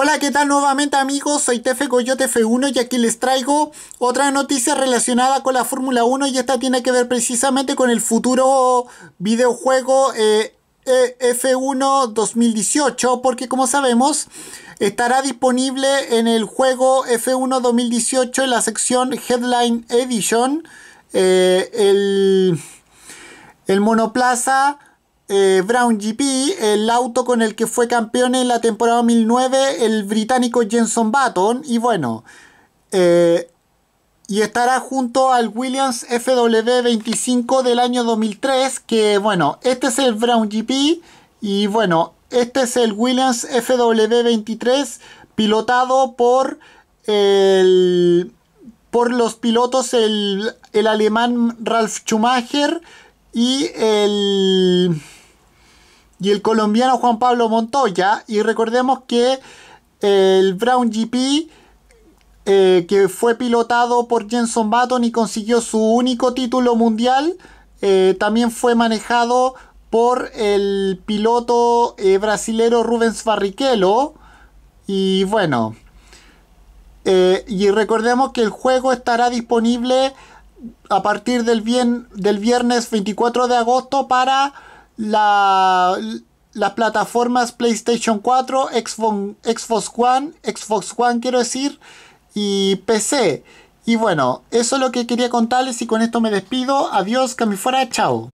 Hola, ¿qué tal nuevamente amigos? Soy Tefe Coyote F1 y aquí les traigo otra noticia relacionada con la Fórmula 1 y esta tiene que ver precisamente con el futuro videojuego eh, eh, F1 2018 porque como sabemos estará disponible en el juego F1 2018 en la sección Headline Edition eh, el, el monoplaza eh, Brown GP, el auto con el que fue campeón en la temporada 2009 el británico Jenson Button, y bueno, eh, y estará junto al Williams FW25 del año 2003, que bueno, este es el Brown GP, y bueno, este es el Williams FW23 pilotado por el, por los pilotos el, el alemán Ralf Schumacher y el y el colombiano Juan Pablo Montoya. Y recordemos que eh, el Brown GP, eh, que fue pilotado por Jenson Button y consiguió su único título mundial, eh, también fue manejado por el piloto brasilero Rubens Barrichello. Y bueno, y recordemos que el juego estará disponible a partir del, del viernes 24 de agosto para la, las plataformas PlayStation 4, Xbox, Xbox One, Xbox One quiero decir, y PC. Y bueno, eso es lo que quería contarles y con esto me despido. Adiós, que me fuera, chao.